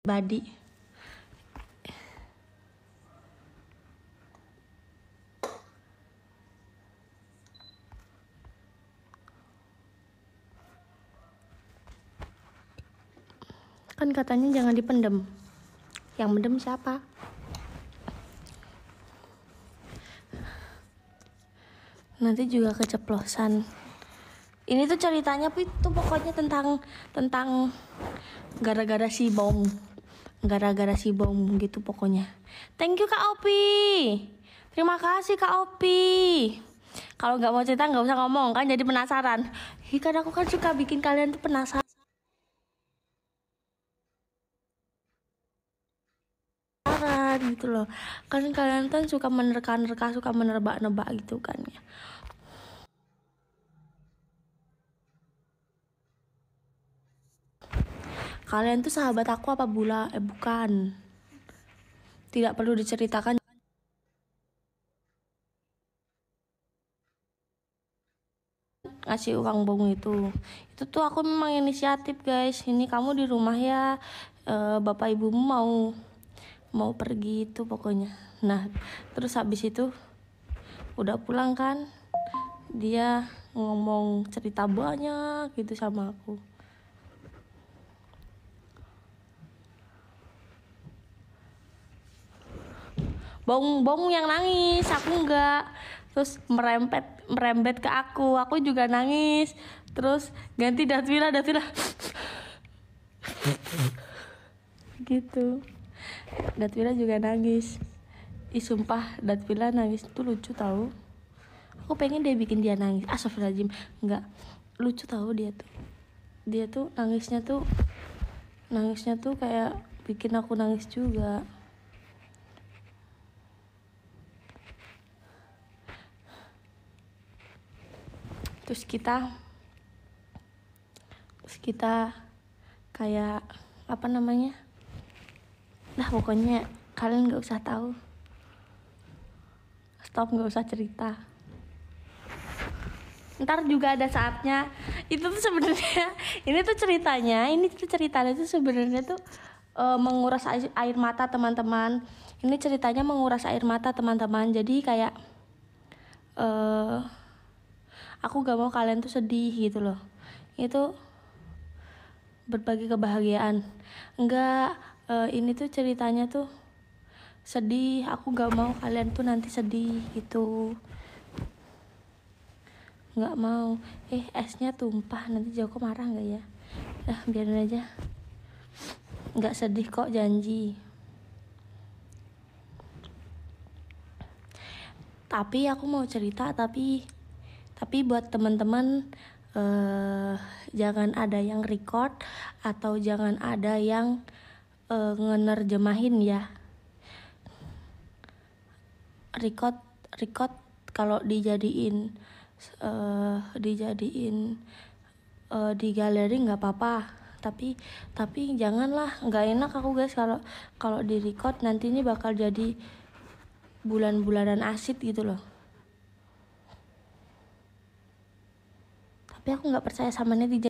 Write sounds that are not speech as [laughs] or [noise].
Badi, Kan katanya jangan dipendem. Yang mendem siapa? Nanti juga keceplosan. Ini tuh ceritanya itu pokoknya tentang tentang gara-gara si bom gara-gara si bom gitu pokoknya thank you kak Opi terima kasih kak Opi kalau nggak mau cerita nggak usah ngomong kan jadi penasaran Hi, kan aku kan suka bikin kalian tuh penasaran gitu loh kan kalian kan suka menerka-nerka suka menerbak-nebak gitu kan ya kalian tuh sahabat aku apa bula eh bukan tidak perlu diceritakan ngasih uang bongu itu itu tuh aku memang inisiatif guys ini kamu di rumah ya e, bapak ibumu mau mau pergi itu pokoknya nah terus habis itu udah pulang kan dia ngomong cerita banyak gitu sama aku bong bong yang nangis aku enggak terus merempet merembet ke aku aku juga nangis terus ganti Datvila Datvila gitu Datvila juga nangis Ih sumpah Datvila nangis itu lucu tau Aku pengen dia bikin dia nangis Astagfirullahaladzim Enggak Lucu tau dia tuh Dia tuh nangisnya tuh Nangisnya tuh kayak bikin aku nangis juga terus kita terus kita kayak apa namanya lah pokoknya kalian nggak usah tahu stop nggak usah cerita ntar juga ada saatnya itu tuh sebenarnya [laughs] ini tuh ceritanya ini tuh ceritanya tuh sebenarnya tuh e, menguras air, mata teman-teman ini ceritanya menguras air mata teman-teman jadi kayak eh aku gak mau kalian tuh sedih gitu loh itu berbagi kebahagiaan enggak uh, eh, ini tuh ceritanya tuh sedih aku gak mau kalian tuh nanti sedih gitu enggak mau eh esnya tumpah nanti Joko marah nggak ya ah eh, biarin aja enggak sedih kok janji tapi aku mau cerita tapi tapi buat teman-teman eh, jangan ada yang record atau jangan ada yang eh, ngenerjemahin ya record record kalau dijadiin eh, dijadiin eh, di galeri nggak apa-apa tapi tapi janganlah nggak enak aku guys kalau kalau di record nantinya bakal jadi bulan-bulanan asid gitu loh tapi aku nggak percaya sama netizen